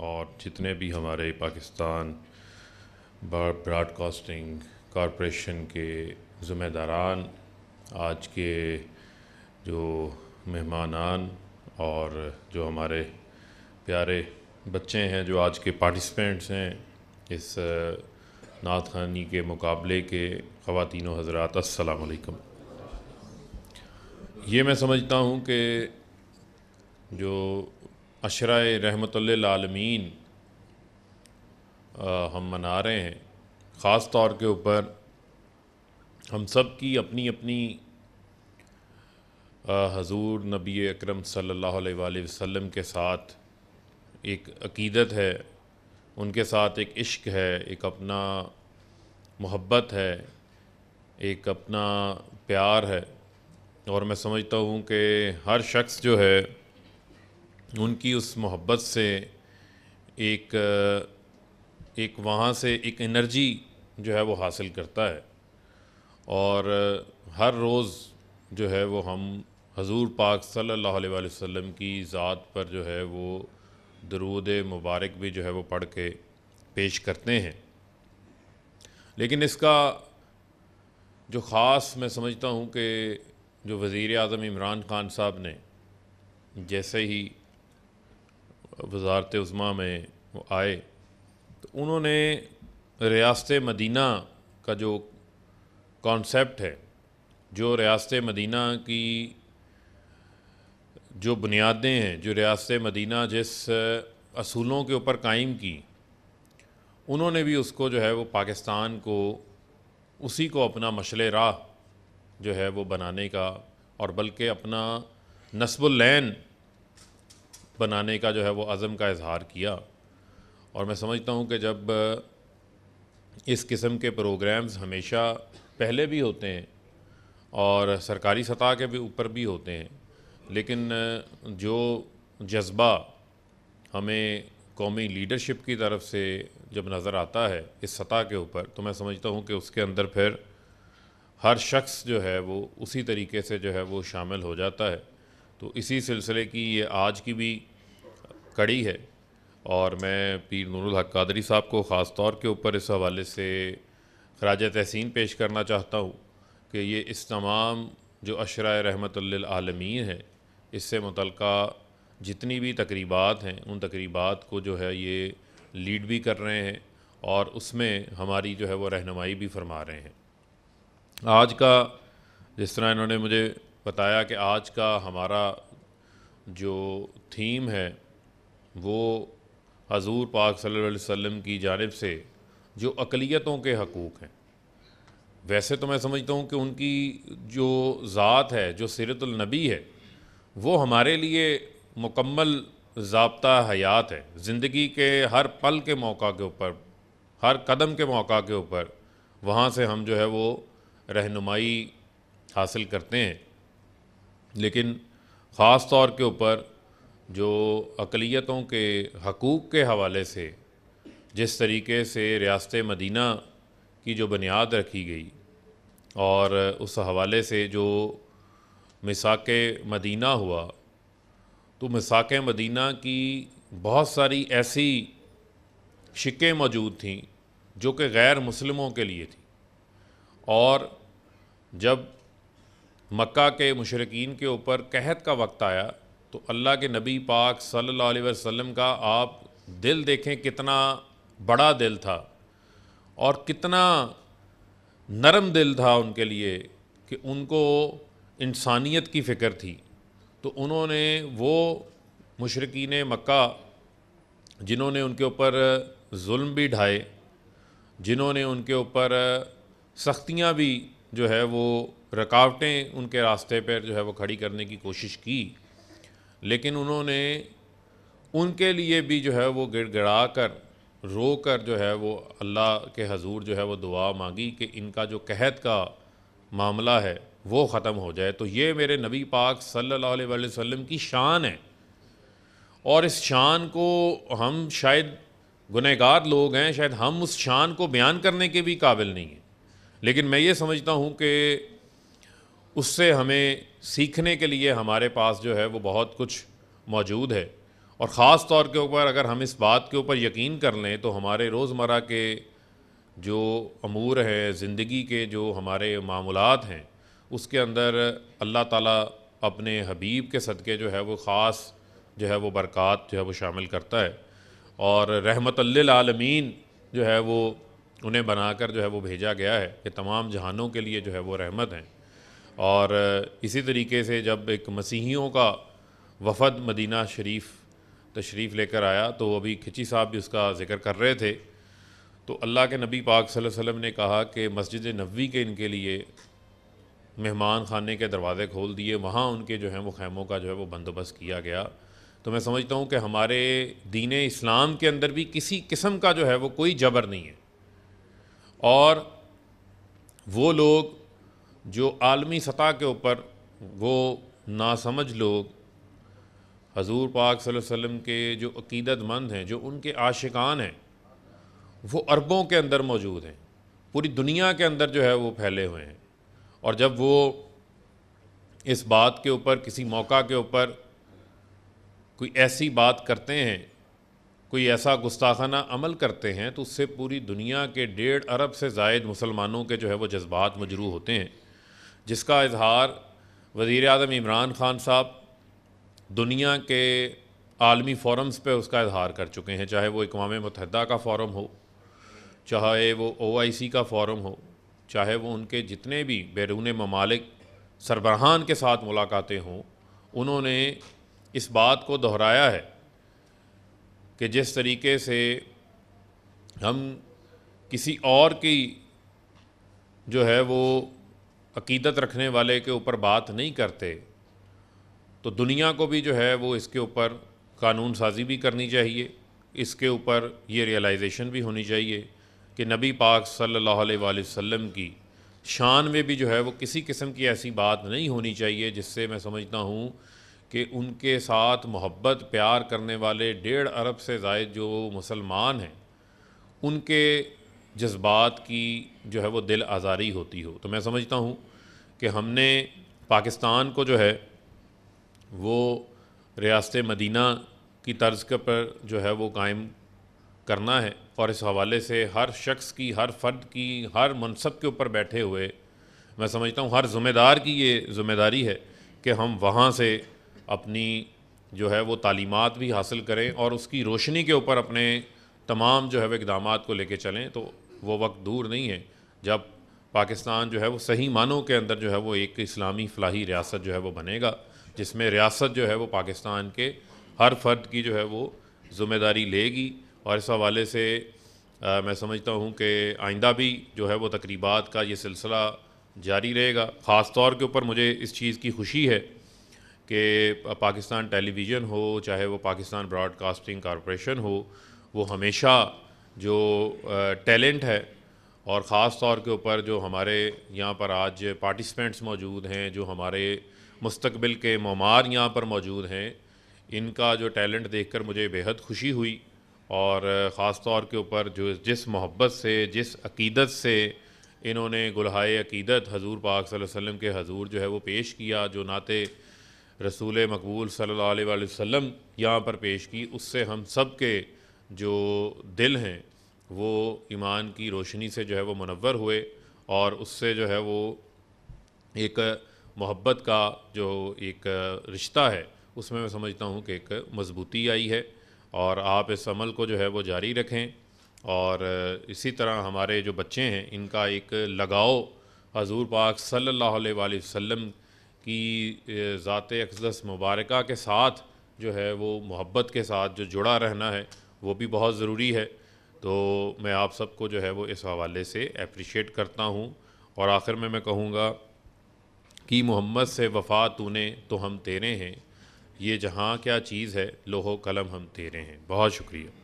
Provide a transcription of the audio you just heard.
और जितने भी हमारे पाकिस्तान ब्रॉडकास्टिंग कॉरपोरेशन के ज़िम्मेदारान आज के जो मेहमानान और जो हमारे प्यारे बच्चे हैं जो आज के पार्टिसिपेंट्स हैं इस नात खानी के मुकाबले के ख़वान हजरात असलकम ये मैं समझता हूँ कि जो अशरा लालमीन हम मना रहे हैं ख़ास तौर के ऊपर हम सब की अपनी अपनी हजूर नबी अकरम सल्लल्लाहु अलैहि वसल्लम के साथ एक अकीदत है उनके साथ एक इश्क है एक अपना मोहब्बत है एक अपना प्यार है और मैं समझता हूँ कि हर शख्स जो है उनकी उस मोहब्बत से एक एक वहाँ से एक एनर्जी जो है वो हासिल करता है और हर रोज़ जो है वो हम हजूर पाक सल्लल्लाहु अलैहि वसल्लम की ज़ात पर जो है वो दरूद मुबारक भी जो है वो पढ़ के पेश करते हैं लेकिन इसका जो ख़ास मैं समझता हूँ कि जो वज़ी अजम इमरान ख़ान साहब ने जैसे ही वजारत उज़मा में वो आए तो उन्होंने रियासत मदीना का जो कॉन्सेप्ट है जो रियासत मदीना की जो बुनियादें हैं जो रियासत मदीना जिस असूलों के ऊपर कायम की उन्होंने भी उसको जो है वो पाकिस्तान को उसी को अपना मशल राह जो है वो बनाने का और बल्कि अपना नसबुल्लैन बनाने का जो है वो अज़म का इजहार किया और मैं समझता हूँ कि जब इस किस्म के प्रोग्राम्स हमेशा पहले भी होते हैं और सरकारी सतह के भी ऊपर भी होते हैं लेकिन जो जज्बा हमें कौमी लीडरशिप की तरफ से जब नज़र आता है इस सतह के ऊपर तो मैं समझता हूँ कि उसके अंदर फिर हर शख्स जो है वो उसी तरीके से जो है वो शामिल हो जाता है तो इसी सिलसिले की ये आज की भी कड़ी है और मैं पीर नूरुल हक कादरी साहब को ख़ास तौर के ऊपर इस हवाले से खराज तहसीन पेश करना चाहता हूँ कि ये इस तमाम जो अशरा रहमत आलमीन है इससे मुतल जितनी भी तकरीबात हैं उन तकरीबात को जो है ये लीड भी कर रहे हैं और उसमें हमारी जो है वो रहनमाई भी फरमा रहे हैं आज का जिस तरह इन्होंने मुझे बताया कि आज का हमारा जो थीम है वो हजूर पाक सल्लल्लाहु अलैहि वसल्लम की जानब से जो अकलीतों के हकूक़ हैं वैसे तो मैं समझता हूँ कि उनकी जो ज़ात है जो सीरतुलनबी है वो हमारे लिए मुकम्मल जबता हयात है ज़िंदगी के हर पल के मौका के ऊपर हर कदम के मौका के ऊपर वहाँ से हम जो है वो रहनुमाई हासिल करते हैं लेकिन ख़ास तौर के ऊपर जो अकलीतों के हकूक़ के हवाले से जिस तरीके से रियासत मदीना की जो बुनियाद रखी गई और उस हवाले से जो मिसाक मदीना हुआ तो मिसाक मदीना की बहुत सारी ऐसी शिकें मौजूद थीं जो कि गैर मुसलमों के लिए थी और जब मक्का के मुशरकिन के ऊपर कहत का वक्त आया तो अल्लाह के नबी पाक सल्लल्लाहु अलैहि वसल्लम का आप दिल देखें कितना बड़ा दिल था और कितना नरम दिल था उनके लिए कि उनको इंसानियत की फ़िक्र थी तो उन्होंने वो मशरकिन मक्का जिन्होंने उनके ऊपर जुल्म भी ढाए जिन्होंने उनके ऊपर सख्तियाँ भी जो है वो रुकावटें उनके रास्ते पर जो है वो खड़ी करने की कोशिश की लेकिन उन्होंने उनके लिए भी जो है वो गिड़गिड़ा कर रो कर जो है वो अल्लाह के हजूर जो है वो दुआ मांगी कि इनका जो कहत का मामला है वो ख़त्म हो जाए तो ये मेरे नबी पाक सल्लल्लाहु अलैहि वसल्लम की शान है और इस शान को हम शायद गुनहगार लोग हैं शायद हम उस शान को बयान करने के भी काबिल नहीं हैं लेकिन मैं ये समझता हूँ कि उससे हमें सीखने के लिए हमारे पास जो है वो बहुत कुछ मौजूद है और ख़ास तौर के ऊपर अगर हम इस बात के ऊपर यकीन कर लें तो हमारे रोज़मर्रा के जो अमूर हैं ज़िंदगी के जो हमारे मामूलत हैं उसके अंदर अल्लाह ताला अपने हबीब के सदक़े जो है वो ख़ास जो है वो बरक़ात जो है वो शामिल करता है और रहमत आलमीन जो है वो उन्हें बनाकर जो है वो भेजा गया है कि तमाम जहानों के लिए जो है वो रहमत हैं और इसी तरीके से जब एक मसीहियों का वफद मदीना शरीफ तशरीफ़ लेकर आया तो अभी खिची साहब भी उसका जिक्र कर रहे थे तो अल्लाह के नबी पाक सल्लल्लाहु अलैहि वसल्लम ने कहा कि मस्जिद नबी के इनके लिए मेहमान खाने के दरवाज़े खोल दिए वहाँ उनके जो है वो खैमों का जो है वो बंदोबस्त किया गया तो मैं समझता हूँ कि हमारे दीन इस्लाम के अंदर भी किसी किस्म का जो है वो कोई जबर नहीं है और वो लोग जो आलमी सतह के ऊपर वो नासमझ लोग हजूर पाक वसल्लम के जो अकीदतमंद हैं जो उनके आशिकान हैं वो अरबों के अंदर मौजूद हैं पूरी दुनिया के अंदर जो है वो फैले हुए हैं और जब वो इस बात के ऊपर किसी मौका के ऊपर कोई ऐसी बात करते हैं कोई ऐसा गुस्ताखाना अमल करते हैं तो उससे पूरी दुनिया के डेढ़ अरब से जायद मुसलमानों के जो है वो जज्बात मजरू होते हैं जिसका इजहार वज़ी अजम इमरान ख़ान साहब दुनिया के आलमी फोरम्स पर उसका इजहार कर चुके हैं चाहे वो इकवा मतहदा का फोरम हो चाहे वो ओ आई सी का फोरम हो चाहे वो उनके जितने भी बैरून ममालिक सरबराहान के साथ मुलाकातें हों उन्होंने इस बात को दोहराया है कि जिस तरीके से हम किसी और की जो है वो अकीदत रखने वाले के ऊपर बात नहीं करते तो दुनिया को भी जो है वो इसके ऊपर कानून साजी भी करनी चाहिए इसके ऊपर ये रियलाइजेशन भी होनी चाहिए कि नबी पाक सल्लल्लाहु अलैहि वसल्लम की शान में भी जो है वो किसी किस्म की ऐसी बात नहीं होनी चाहिए जिससे मैं समझता हूँ कि उनके साथ मोहब्बत प्यार करने वाले डेढ़ अरब से जायद जो मुसलमान हैं उनके जज्बात की जो है वो दिल आज़ारी होती हो तो मैं समझता हूँ कि हमने पाकिस्तान को जो है वो रियासत मदीना की तर्ज के पर जो है वो कायम करना है और इस हवाले से हर शख्स की हर फर्द की हर मनसब के ऊपर बैठे हुए मैं समझता हूँ हर ज़िम्मेदार की ये ज़िम्मेदारी है कि हम वहाँ से अपनी जो है वो तालीमत भी हासिल करें और उसकी रोशनी के ऊपर अपने तमाम जो है वो इकदाम को लेके चलें तो वो वक्त दूर नहीं है जब पाकिस्तान जो है वो सही मानों के अंदर जो है वो एक इस्लामी फलाही रियासत जो है वो बनेगा जिसमें रियासत जो है वो पाकिस्तान के हर फर्द की जो है वो ज़िम्मेदारी लेगी और इस हवाले से आ, मैं समझता हूँ कि आइंदा भी जो है वो तकरीबा का ये सिलसिला जारी रहेगा ख़ास तौर के ऊपर मुझे इस चीज़ की खुशी है कि पाकिस्तान टेलीविज़न हो चाहे वो पाकिस्तान ब्रॉडकास्टिंग कॉरपोरेशन हो वो हमेशा जो टैलेंट है और ख़ास तौर के ऊपर जो हमारे यहाँ पर आज पार्टिसिपेंट्स मौजूद हैं जो हमारे मुस्तबिल के ममार यहाँ पर मौजूद हैं इनका जो टैलेंट देखकर मुझे बेहद खुशी हुई और ख़ास तौर के ऊपर जो जिस मोहब्बत से जिस अकीदत से इन्होंने गुलहाय अकीदत हजूर पाक वसल्लम के हजूर जो है वो पेश किया जो नाते रसूल मकबूल सल्ला वसम यहाँ पर पेश की उससे हम सब के जो दिल हैं वो ईमान की रोशनी से जो है वो मनवर हुए और उससे जो है वो एक मोहब्बत का जो एक रिश्ता है उसमें मैं समझता हूँ कि एक मजबूती आई है और आप इस अमल को जो है वो जारी रखें और इसी तरह हमारे जो बच्चे हैं इनका एक लगाव हजूर पाक सल्लल्लाहु अलैहि वसल्लम की ज़ात अकदस मुबारक के साथ जो है वो मोहब्बत के साथ जो जुड़ा रहना है वो भी बहुत ज़रूरी है तो मैं आप सबको जो है वो इस हवाले से अप्रिशिएट करता हूँ और आखिर में मैं कहूँगा कि मोहम्मद से वफ़ा तूने तो हम तेरे हैं ये जहाँ क्या चीज़ है लोहो कलम हम तेरे हैं बहुत शुक्रिया